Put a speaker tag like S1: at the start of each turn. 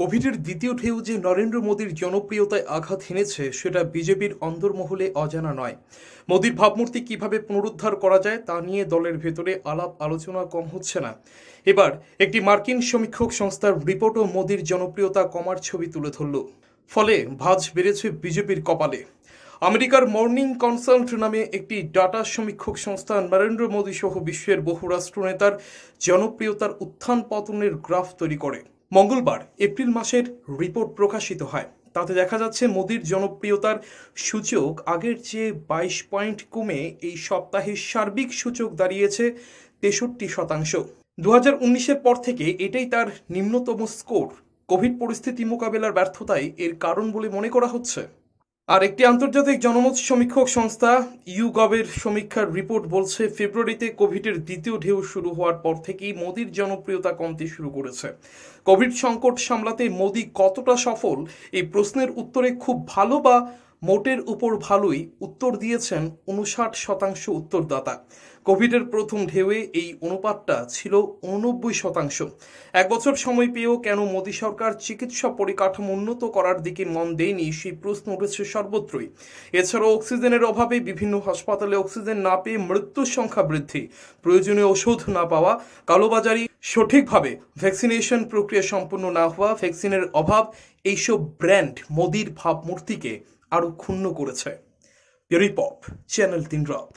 S1: কোভিডের দ্বিতীয় ঢেউ যে নরেন্দ্র মোদীর জনপ্রিয়তায় আঘাত হেনেছে সেটা বিজেপির অন্দরমহলে অজানা নয় মোদীর ভাবমূর্তি কিভাবে পুনরুদ্ধার করা যায় তা নিয়ে দলের ভেতরে আলাপ আলোচনা কম হচ্ছে না এবার একটি মার্কিন সমীক্ষক সংস্থার রিপোর্টও মোদীর জনপ্রিয়তা কমার ছবি তুলে ধরল ফলে ভাজ বেড়েছে বিজেপির কপালে আমেরিকার মর্নিং কনসাল্ট নামে একটি ডাটা সমীক্ষক সংস্থা নরেন্দ্র মোদী সহ বিশ্বের বহু রাষ্ট্রনেতার জনপ্রিয়তার উত্থান পতনের গ্রাফ তৈরি করে মঙ্গলবার এপ্রিল মাসের রিপোর্ট প্রকাশিত হয় তাতে দেখা যাচ্ছে মোদির জনপ্রিয়তার সূচক আগের চেয়ে বাইশ পয়েন্ট কমে এই সপ্তাহে সার্বিক সূচক দাঁড়িয়েছে তেষট্টি শতাংশ দু হাজার পর থেকে এটাই তার নিম্নতম স্কোর কোভিড পরিস্থিতি মোকাবেলার ব্যর্থতাই এর কারণ বলে মনে করা হচ্ছে আর একটি আন্তর্জাতিক জনমত সমীক্ষক সংস্থা ইউগবের সমীক্ষার রিপোর্ট বলছে ফেব্রুয়ারিতে কোভিডের দ্বিতীয় ঢেউ শুরু হওয়ার পর থেকেই মোদির জনপ্রিয়তা কমতে শুরু করেছে কোভিড সংকট সামলাতে মোদি কতটা সফল এই প্রশ্নের উত্তরে খুব ভালো বা মোটের উপর ভালোই উত্তর দিয়েছেন উনষাট শতাংশ উত্তরদাতা কোভিডের প্রথম ঢেউয়ে এই অনুপাতটা ছিল উননব্বই শতাংশ এক বছর সময় পেয়েও কেন মোদী সরকার চিকিৎসা পরিকাঠামো উন্নত করার দিকে মন দেয়নি সেই প্রশ্ন উঠেছে সর্বত্রই এছাড়াও অক্সিজেনের অভাবে বিভিন্ন হাসপাতালে অক্সিজেন না পেয়ে মৃত্যুর সংখ্যা বৃদ্ধি প্রয়োজনীয় ওষুধ না পাওয়া কালোবাজারি সঠিকভাবে ভ্যাকসিনেশন প্রক্রিয়া সম্পূর্ণ না হওয়া ভ্যাকসিনের অভাব এইসব ব্র্যান্ড মোদির ভাবমূর্তিকে আরও ক্ষুণ্ণ করেছে ব্যুরি পপ চ্যানেল তিন রথ